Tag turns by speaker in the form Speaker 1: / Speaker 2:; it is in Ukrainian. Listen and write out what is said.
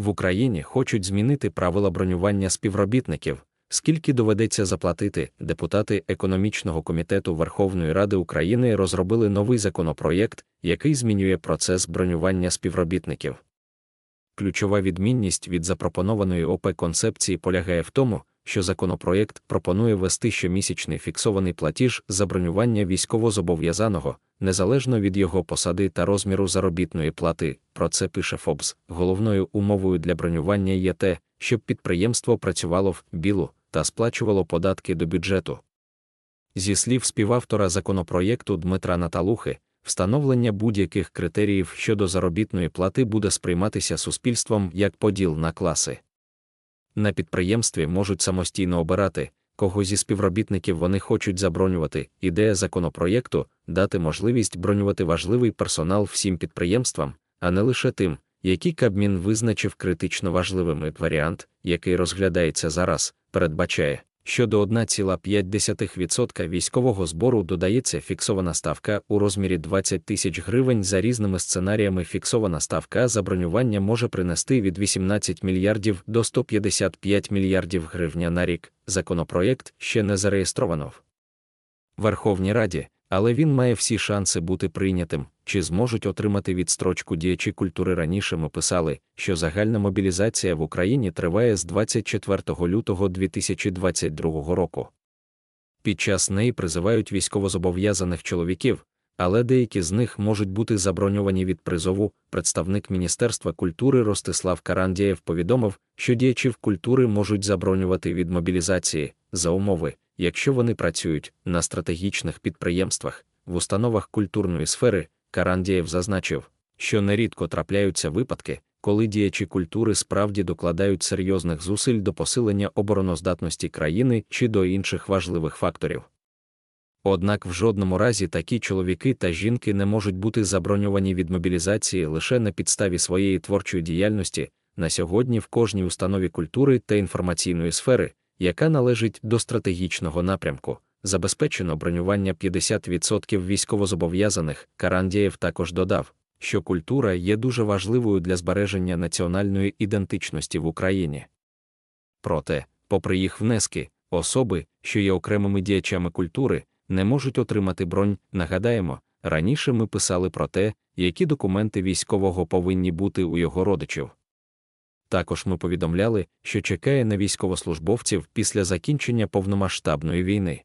Speaker 1: в Україні хочуть змінити правила бронювання співробітників, скільки доведеться заплатити. Депутати економічного комітету Верховної Ради України розробили новий законопроєкт, який змінює процес бронювання співробітників. Ключова відмінність від запропонованої ОП концепції полягає в тому, що законопроєкт пропонує вести щомісячний фіксований платіж за бронювання військовозобов'язаного, незалежно від його посади та розміру заробітної плати. Про це пише ФОБС. Головною умовою для бронювання є те, щоб підприємство працювало в білу та сплачувало податки до бюджету. Зі слів співавтора законопроєкту Дмитра Наталухи, встановлення будь-яких критеріїв щодо заробітної плати буде сприйматися суспільством як поділ на класи. На підприємстві можуть самостійно обирати, кого зі співробітників вони хочуть забронювати. Ідея законопроєкту дати можливість бронювати важливий персонал всім підприємствам, а не лише тим, які Кабмін визначив критично важливим варіант, який розглядається зараз, передбачає що до 1,5% військового збору додається фіксована ставка у розмірі 20 тисяч гривень за різними сценаріями. Фіксована ставка за бронювання може принести від 18 мільярдів до 155 мільярдів гривня на рік. Законопроєкт ще не зареєстровано в Верховній Раді але він має всі шанси бути прийнятим, чи зможуть отримати відстрочку діячі культури. Раніше ми писали, що загальна мобілізація в Україні триває з 24 лютого 2022 року. Під час неї призивають військовозобов'язаних чоловіків, але деякі з них можуть бути заброньовані від призову. Представник Міністерства культури Ростислав Карандієв повідомив, що діячів культури можуть забронювати від мобілізації за умови, якщо вони працюють на стратегічних підприємствах, в установах культурної сфери, Карандієв зазначив, що нерідко трапляються випадки, коли діячі культури справді докладають серйозних зусиль до посилення обороноздатності країни чи до інших важливих факторів. Однак в жодному разі такі чоловіки та жінки не можуть бути заброньовані від мобілізації лише на підставі своєї творчої діяльності. На сьогодні в кожній установі культури та інформаційної сфери, яка належить до стратегічного напрямку, забезпечено бронювання 50% військовозобов'язаних. Карандієв також додав, що культура є дуже важливою для збереження національної ідентичності в Україні. Проте, попри їх внески, особи, що є окремими діячами культури, не можуть отримати бронь. Нагадаємо, раніше ми писали про те, які документи військового повинні бути у його родичів. Також ми повідомляли, що чекає на військовослужбовців після закінчення повномасштабної війни.